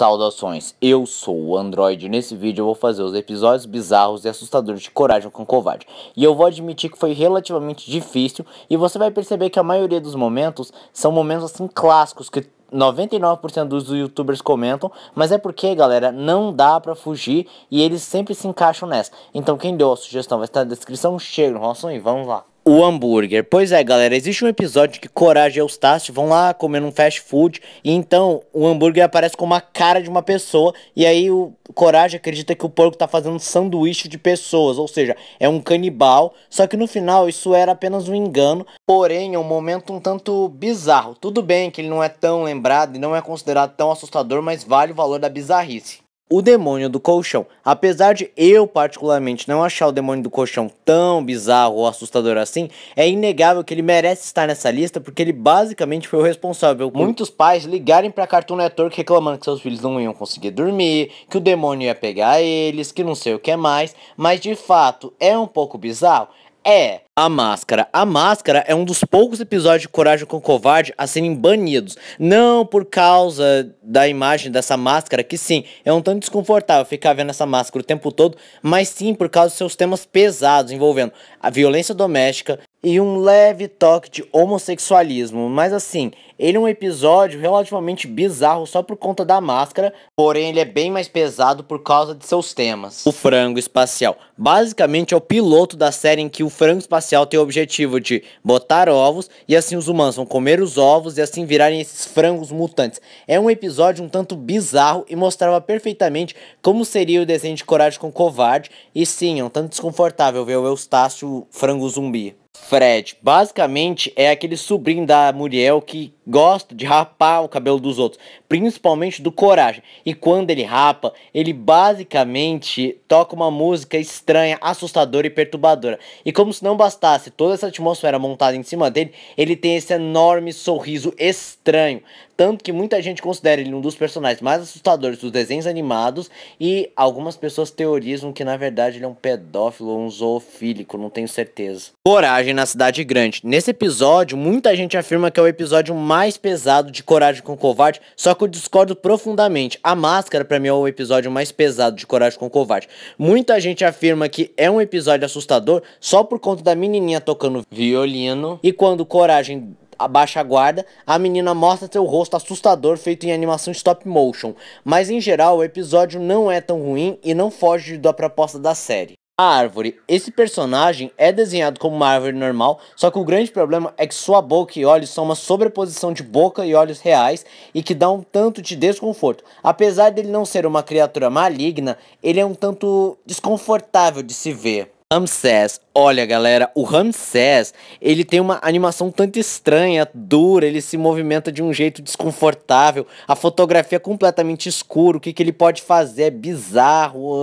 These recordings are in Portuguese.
Saudações, eu sou o Android nesse vídeo eu vou fazer os episódios bizarros e assustadores de Coragem com Covarde. E eu vou admitir que foi relativamente difícil e você vai perceber que a maioria dos momentos são momentos assim clássicos que 99% dos youtubers comentam, mas é porque, galera, não dá para fugir e eles sempre se encaixam nessa. Então quem deu a sugestão vai estar na descrição, chega no Rosson e vamos lá. O hambúrguer. Pois é, galera, existe um episódio que Coragem e Eustácio vão lá comendo um fast food e então o hambúrguer aparece com uma cara de uma pessoa e aí o Coragem acredita que o porco tá fazendo sanduíche de pessoas, ou seja, é um canibal, só que no final isso era apenas um engano, porém é um momento um tanto bizarro. Tudo bem que ele não é tão lembrado e não é considerado tão assustador, mas vale o valor da bizarrice o demônio do colchão. Apesar de eu particularmente não achar o demônio do colchão tão bizarro ou assustador assim, é inegável que ele merece estar nessa lista porque ele basicamente foi o responsável por muitos pais ligarem para Cartoon Network reclamando que seus filhos não iam conseguir dormir, que o demônio ia pegar eles, que não sei o que mais, mas de fato é um pouco bizarro. É, a Máscara. A Máscara é um dos poucos episódios de Coragem com Covarde a serem banidos. Não por causa da imagem dessa máscara, que sim, é um tanto desconfortável ficar vendo essa máscara o tempo todo, mas sim por causa de seus temas pesados envolvendo a violência doméstica e um leve toque de homossexualismo. Mas assim, ele é um episódio relativamente bizarro só por conta da máscara, porém ele é bem mais pesado por causa de seus temas. O Frango Espacial. Basicamente é o piloto da série em que o Frango Espacial marcial tem o objetivo de botar ovos e assim os humanos vão comer os ovos e assim virarem esses frangos mutantes. É um episódio um tanto bizarro e mostrava perfeitamente como seria o desenho de Coragem com Covarde. E sim, é um tanto desconfortável ver o Eustácio frango zumbi. Fred, basicamente é aquele sobrinho da Muriel que gosta de rapar o cabelo dos outros, principalmente do Coragem. E quando ele rapa, ele basicamente toca uma música estranha, assustadora e perturbadora. E como se não bastasse toda essa atmosfera montada em cima dele, ele tem esse enorme sorriso estranho tanto que muita gente considera ele um dos personagens mais assustadores dos desenhos animados e algumas pessoas teorizam que na verdade ele é um pedófilo ou um zoofílico, não tenho certeza. Coragem na Cidade Grande. Nesse episódio, muita gente afirma que é o episódio mais pesado de Coragem com Covarde, só que eu discordo profundamente. A Máscara para mim é o episódio mais pesado de Coragem com Covarde. Muita gente afirma que é um episódio assustador só por conta da menininha tocando violino e quando Coragem abaixa a guarda, a menina mostra seu rosto assustador feito em animação stop motion, mas em geral o episódio não é tão ruim e não foge da proposta da série. A árvore. Esse personagem é desenhado como uma árvore normal, só que o grande problema é que sua boca e olhos são uma sobreposição de boca e olhos reais e que dá um tanto de desconforto. Apesar dele não ser uma criatura maligna, ele é um tanto desconfortável de se ver. Ramsés. Olha, galera, o Ramsés, ele tem uma animação tanto estranha, dura, ele se movimenta de um jeito desconfortável, a fotografia é completamente escura, o que, que ele pode fazer é bizarro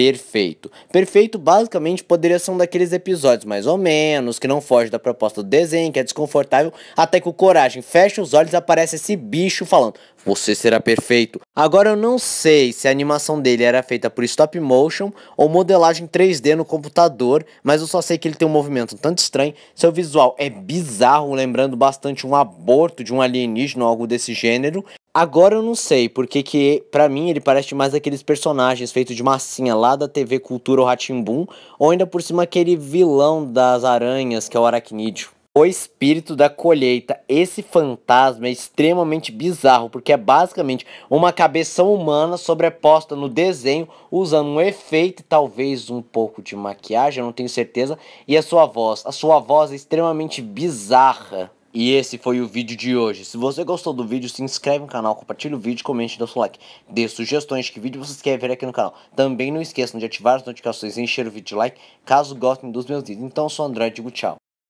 perfeito. Perfeito basicamente poderia ser um daqueles episódios mais ou menos, que não foge da proposta do desenho, que é desconfortável, até que o coragem fecha os olhos e aparece esse bicho falando: Você será perfeito. Agora eu não sei se a animação dele era feita por stop motion ou modelagem 3D no computador, mas eu só sei que ele tem um movimento tanto estranho, seu visual é bizarro, lembrando bastante um aborto de um alienígena ou algo desse gênero, Agora eu não sei, porque que para mim ele parece mais aqueles personagens feitos de massinha lá da TV Cultura ou Ratimbum, ou ainda por cima aquele vilão das aranhas que é o aracnídeo. O espírito da colheita. Esse fantasma é extremamente bizarro, porque é basicamente uma cabeça humana sobreposta no desenho, usando um efeito e talvez um pouco de maquiagem, eu não tenho certeza, e a sua voz. A sua voz é extremamente bizarra. E esse foi o vídeo de hoje. Se você gostou do vídeo, se inscreve no canal, compartilha o vídeo, comente e dê seu like. Dê sugestões de que vídeo vocês querem ver aqui no canal. Também não esqueçam de ativar as notificações e encher o vídeo de like, caso gostem dos meus vídeos. Então, eu sou o André, digo tchau.